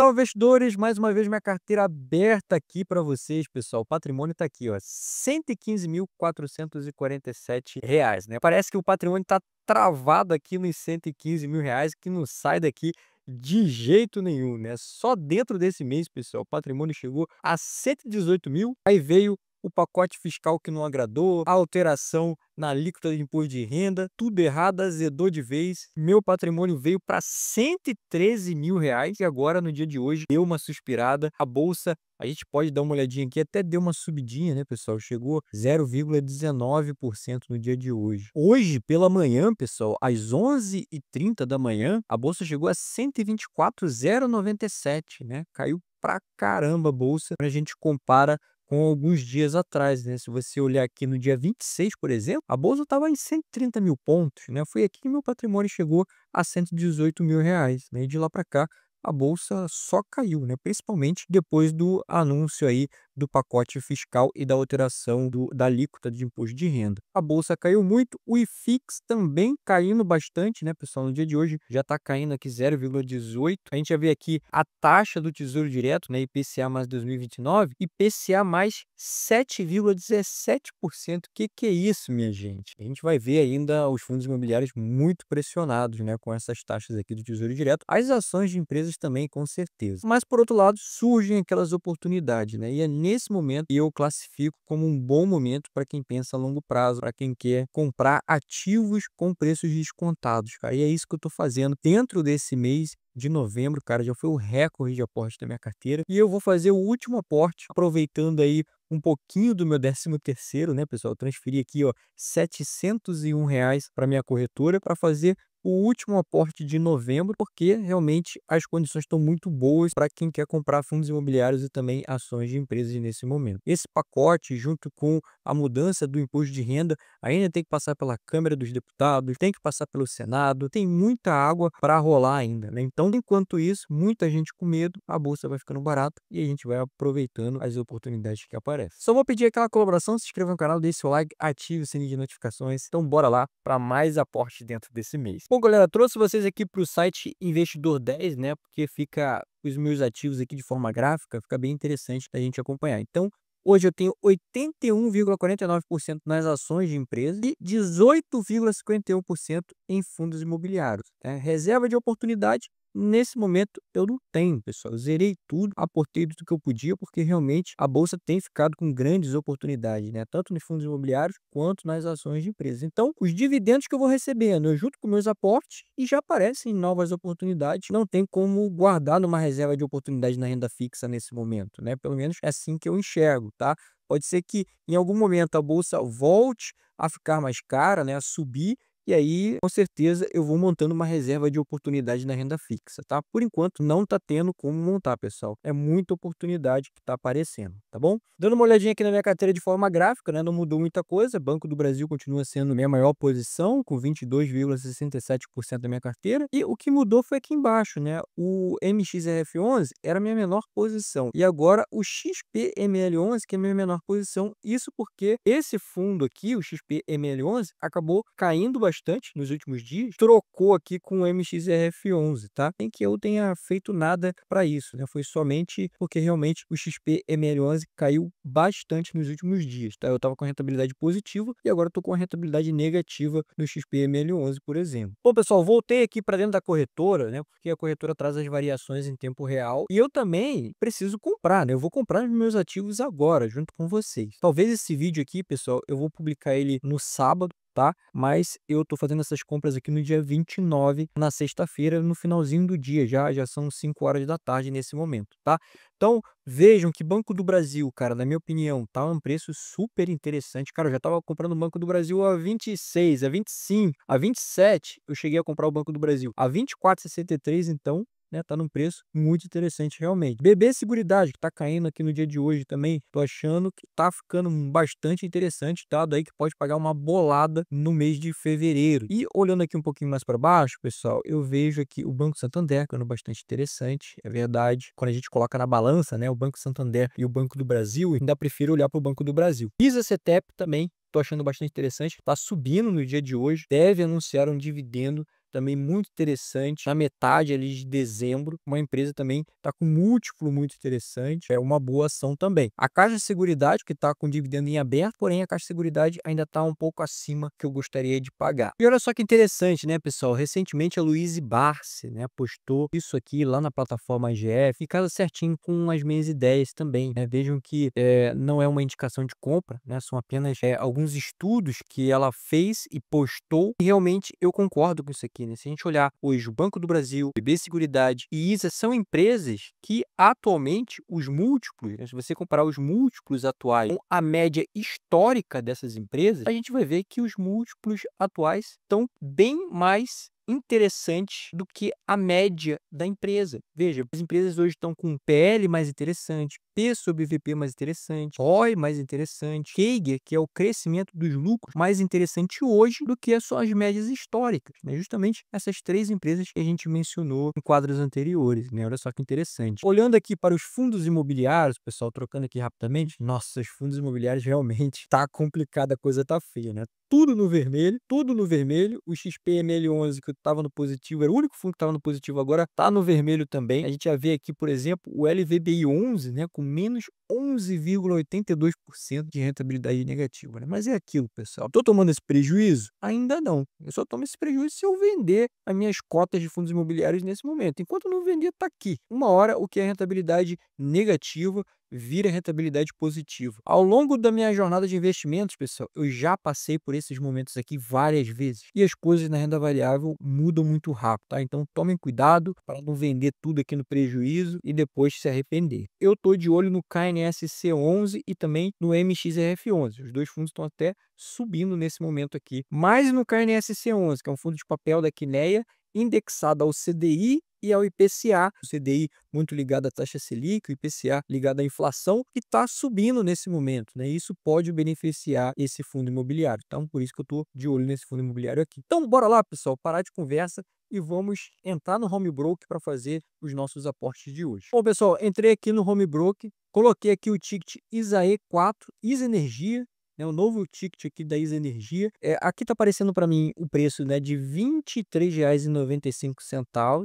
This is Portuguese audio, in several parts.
Salve investidores, mais uma vez minha carteira aberta aqui para vocês, pessoal. O patrimônio está aqui, ó, 115.447 reais, né? Parece que o patrimônio está travado aqui nos 115 mil reais, que não sai daqui de jeito nenhum, né? Só dentro desse mês, pessoal, o patrimônio chegou a 118 mil, aí veio o pacote fiscal que não agradou, a alteração na alíquota de imposto de renda, tudo errado, azedou de vez. Meu patrimônio veio para 113 mil reais e agora, no dia de hoje, deu uma suspirada. A bolsa, a gente pode dar uma olhadinha aqui, até deu uma subidinha, né, pessoal? Chegou 0,19% no dia de hoje. Hoje, pela manhã, pessoal, às 11h30 da manhã, a bolsa chegou a 124,097, né? Caiu pra caramba a bolsa a gente compara com alguns dias atrás. Né? Se você olhar aqui no dia 26, por exemplo, a bolsa estava em 130 mil pontos. Né? Foi aqui que meu patrimônio chegou a 118 mil reais. Né? E de lá para cá, a bolsa só caiu, né? principalmente depois do anúncio aí do pacote fiscal e da alteração do, da alíquota de imposto de renda. A bolsa caiu muito, o IFIX também caindo bastante, né, pessoal? No dia de hoje já está caindo aqui 0,18. A gente já vê aqui a taxa do Tesouro Direto, né, IPCA mais 2029, IPCA mais 7,17%. Que que é isso, minha gente? A gente vai ver ainda os fundos imobiliários muito pressionados, né, com essas taxas aqui do Tesouro Direto. As ações de empresas também, com certeza. Mas por outro lado, surgem aquelas oportunidades, né? E é nesse momento eu classifico como um bom momento para quem pensa a longo prazo, para quem quer comprar ativos com preços descontados. Cara. E é isso que eu estou fazendo dentro desse mês de novembro, cara, já foi o recorde de aporte da minha carteira. E eu vou fazer o último aporte, aproveitando aí um pouquinho do meu 13 terceiro, né, pessoal? Eu transferi aqui, ó, 701 reais para minha corretora para fazer o último aporte de novembro, porque realmente as condições estão muito boas para quem quer comprar fundos imobiliários e também ações de empresas nesse momento. Esse pacote, junto com a mudança do imposto de renda, ainda tem que passar pela Câmara dos Deputados, tem que passar pelo Senado, tem muita água para rolar ainda. Né? Então, enquanto isso, muita gente com medo, a bolsa vai ficando barata e a gente vai aproveitando as oportunidades que aparecem. Só vou pedir aquela colaboração, se inscreva no canal, deixe seu like, ative o sininho de notificações. Então, bora lá para mais aporte dentro desse mês. Bom, galera, trouxe vocês aqui para o site Investidor 10, né? Porque fica os meus ativos aqui de forma gráfica, fica bem interessante da gente acompanhar. Então, hoje eu tenho 81,49% nas ações de empresa e 18,51% em fundos imobiliários. Né? Reserva de oportunidade, Nesse momento eu não tenho, pessoal. Eu zerei tudo, aportei tudo que eu podia, porque realmente a bolsa tem ficado com grandes oportunidades, né? Tanto nos fundos imobiliários quanto nas ações de empresas. Então, os dividendos que eu vou recebendo, eu junto com meus aportes e já aparecem novas oportunidades. Não tem como guardar numa reserva de oportunidade na renda fixa nesse momento, né? Pelo menos é assim que eu enxergo, tá? Pode ser que em algum momento a bolsa volte a ficar mais cara, né? A subir e aí, com certeza, eu vou montando uma reserva de oportunidade na renda fixa, tá? Por enquanto, não tá tendo como montar, pessoal. É muita oportunidade que tá aparecendo, tá bom? Dando uma olhadinha aqui na minha carteira de forma gráfica, né? Não mudou muita coisa. Banco do Brasil continua sendo minha maior posição, com 22,67% da minha carteira. E o que mudou foi aqui embaixo, né? O MXRF11 era minha menor posição. E agora o XPML11, que é minha menor posição. Isso porque esse fundo aqui, o XPML11, acabou caindo bastante bastante nos últimos dias, trocou aqui com o MXRF11, tá? Nem que eu tenha feito nada para isso, né? Foi somente porque realmente o XP ML11 caiu bastante nos últimos dias, tá? Eu estava com rentabilidade positiva e agora estou com rentabilidade negativa no XP ML11, por exemplo. Bom, pessoal, voltei aqui para dentro da corretora, né? Porque a corretora traz as variações em tempo real e eu também preciso comprar, né? Eu vou comprar os meus ativos agora, junto com vocês. Talvez esse vídeo aqui, pessoal, eu vou publicar ele no sábado, tá? Mas eu tô fazendo essas compras aqui no dia 29, na sexta-feira, no finalzinho do dia, já já são 5 horas da tarde nesse momento, tá? Então, vejam que Banco do Brasil, cara, na minha opinião, tá um preço super interessante. Cara, eu já tava comprando o Banco do Brasil a 26, a 25, a 27, eu cheguei a comprar o Banco do Brasil. A 24,63, então, né? Tá num preço muito interessante realmente. BB é Seguridade, que está caindo aqui no dia de hoje também, tô achando que está ficando bastante interessante, tá? dado aí que pode pagar uma bolada no mês de fevereiro. E olhando aqui um pouquinho mais para baixo, pessoal, eu vejo aqui o Banco Santander, que bastante interessante, é verdade. Quando a gente coloca na balança, né, o Banco Santander e o Banco do Brasil, ainda prefiro olhar para o Banco do Brasil. Pisa CETEP também, tô achando bastante interessante, está subindo no dia de hoje, deve anunciar um dividendo também muito interessante. Na metade ali de dezembro, uma empresa também está com múltiplo muito interessante. É uma boa ação também. A Caixa de Seguridade, que está com dividendo em aberto, porém a Caixa de Seguridade ainda está um pouco acima que eu gostaria de pagar. E olha só que interessante, né, pessoal? Recentemente a Luiz Barce, né, postou isso aqui lá na plataforma GF e casa certinho com as minhas ideias também. Né? Vejam que é, não é uma indicação de compra, né? São apenas é, alguns estudos que ela fez e postou. E realmente eu concordo com isso aqui aqui, né? Se a gente olhar hoje o Banco do Brasil, BB Seguridade e ISA são empresas que atualmente os múltiplos, né? se você comparar os múltiplos atuais com a média histórica dessas empresas, a gente vai ver que os múltiplos atuais estão bem mais interessante do que a média da empresa. Veja, as empresas hoje estão com um PL mais interessante, sub sobre VP mais interessante, ROI mais interessante, CAGR, que é o crescimento dos lucros, mais interessante hoje do que só as médias históricas. Né? Justamente essas três empresas que a gente mencionou em quadros anteriores. Né? Olha só que interessante. Olhando aqui para os fundos imobiliários, pessoal, trocando aqui rapidamente, nossa, os fundos imobiliários realmente tá complicada, a coisa tá feia, né? Tudo no vermelho, tudo no vermelho. O XPML11 que estava no positivo, era o único fundo que estava no positivo agora, tá no vermelho também. A gente já vê aqui, por exemplo, o LVBI11, né, com menos 11,82% de rentabilidade negativa. Né? Mas é aquilo, pessoal. Estou tomando esse prejuízo? Ainda não. Eu só tomo esse prejuízo se eu vender as minhas cotas de fundos imobiliários nesse momento. Enquanto não vender, está aqui. Uma hora, o que é rentabilidade negativa vira rentabilidade positiva. Ao longo da minha jornada de investimentos, pessoal, eu já passei por esses momentos aqui várias vezes e as coisas na renda variável mudam muito rápido, tá? Então tomem cuidado para não vender tudo aqui no prejuízo e depois se arrepender. Eu tô de olho no KNSC 11 e também no MXRF 11. Os dois fundos estão até subindo nesse momento aqui. Mais no KNSC 11, que é um fundo de papel da Quineia indexado ao CDI e ao IPCA, o CDI muito ligado à taxa Selic, o IPCA ligado à inflação, que está subindo nesse momento. Né? Isso pode beneficiar esse fundo imobiliário. Então, por isso que eu estou de olho nesse fundo imobiliário aqui. Então, bora lá, pessoal, parar de conversa e vamos entrar no Home Broker para fazer os nossos aportes de hoje. Bom, pessoal, entrei aqui no Home Broker, coloquei aqui o ticket ISAE 4, ISA Energia, né? O novo ticket aqui da Isa Energia. É, aqui tá aparecendo para mim o preço, né, de R$ 23,95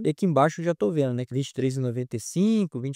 e aqui embaixo eu já tô vendo, né, R$ 23,95, R$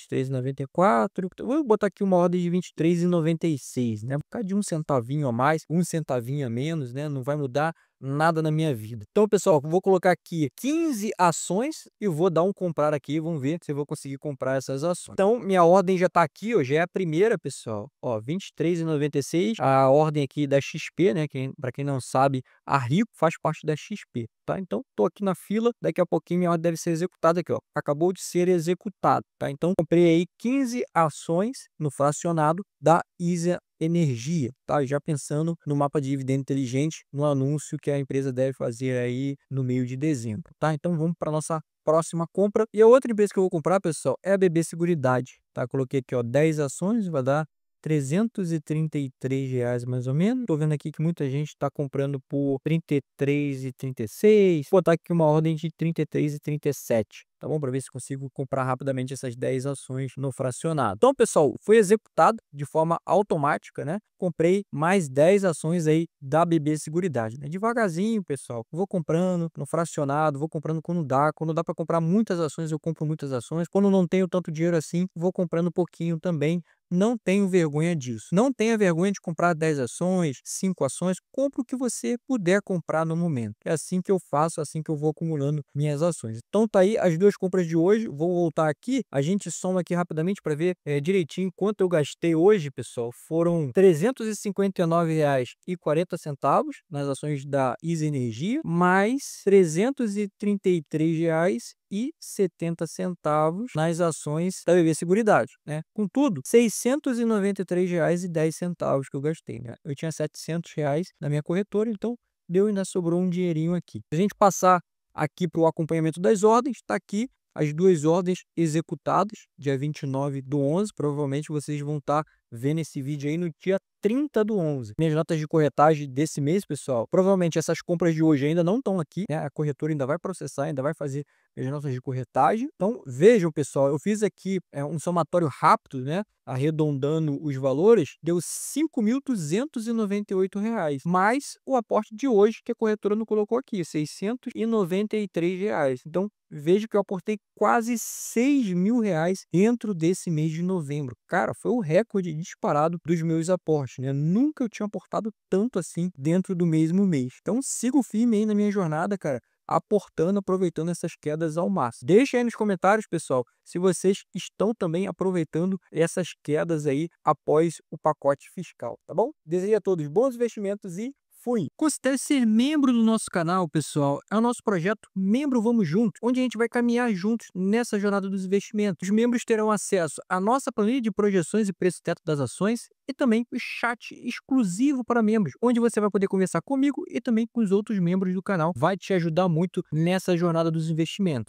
23,94. vou botar aqui uma ordem de R$ 23,96, né? Por causa de um centavinho a mais, um centavinho a menos, né? Não vai mudar nada na minha vida. Então, pessoal, vou colocar aqui 15 ações e vou dar um comprar aqui. Vamos ver se eu vou conseguir comprar essas ações. Então, minha ordem já está aqui, ó, já é a primeira, pessoal. Ó, 23,96. A ordem aqui da XP, né? Quem, para quem não sabe, a Rico faz parte da XP, tá? Então, estou aqui na fila. Daqui a pouquinho minha ordem deve ser executada aqui, ó. Acabou de ser executada, tá? Então, comprei aí 15 ações no fracionado da Isa energia, tá? Já pensando no mapa de dividendo inteligente, no anúncio que a empresa deve fazer aí no meio de dezembro, tá? Então vamos para nossa próxima compra. E a outra empresa que eu vou comprar, pessoal, é a BB Seguridade, tá? Coloquei aqui, ó, 10 ações, vai dar 333 reais mais ou menos. Tô vendo aqui que muita gente está comprando por 33 e 36. Vou botar aqui uma ordem de 33 e 37 tá bom? Para ver se consigo comprar rapidamente essas 10 ações no fracionado. Então, pessoal, foi executado de forma automática, né? Comprei mais 10 ações aí da BB Seguridade, né? Devagarzinho, pessoal, vou comprando no fracionado, vou comprando quando dá, quando dá para comprar muitas ações, eu compro muitas ações. Quando não tenho tanto dinheiro assim, vou comprando um pouquinho também não tenho vergonha disso. Não tenha vergonha de comprar 10 ações, 5 ações. Compre o que você puder comprar no momento. É assim que eu faço, é assim que eu vou acumulando minhas ações. Então tá aí as duas compras de hoje. Vou voltar aqui. A gente soma aqui rapidamente para ver é, direitinho quanto eu gastei hoje, pessoal. Foram R$ 359,40 nas ações da Easy Energia, mais R$ 333,00 e 70 centavos nas ações da BB Seguridade, né? Contudo, R$ 693,10 que eu gastei, né? Eu tinha R$ 700 reais na minha corretora, então deu e ainda sobrou um dinheirinho aqui. Se a gente passar aqui para o acompanhamento das ordens, está aqui as duas ordens executadas, dia 29 do 11, provavelmente vocês vão estar tá vendo esse vídeo aí no dia 30 do 11. Minhas notas de corretagem desse mês, pessoal, provavelmente essas compras de hoje ainda não estão aqui, né? A corretora ainda vai processar, ainda vai fazer as notas de corretagem. Então, vejam, pessoal, eu fiz aqui é, um somatório rápido, né? Arredondando os valores, deu R$ 5.298, mais o aporte de hoje que a corretora não colocou aqui, R$ 693. Reais. Então, vejo que eu aportei quase 6 mil reais dentro desse mês de novembro. Cara, foi o recorde disparado dos meus aportes né? Nunca eu tinha aportado tanto assim dentro do mesmo mês. Então sigo firme aí na minha jornada, cara aportando, aproveitando essas quedas ao máximo. Deixa aí nos comentários, pessoal, se vocês estão também aproveitando essas quedas aí após o pacote fiscal, tá bom? Desejo a todos bons investimentos e Fui. Considere ser membro do nosso canal, pessoal. É o nosso projeto Membro Vamos Juntos, onde a gente vai caminhar juntos nessa jornada dos investimentos. Os membros terão acesso à nossa planilha de projeções e preço teto das ações e também o chat exclusivo para membros, onde você vai poder conversar comigo e também com os outros membros do canal. Vai te ajudar muito nessa jornada dos investimentos.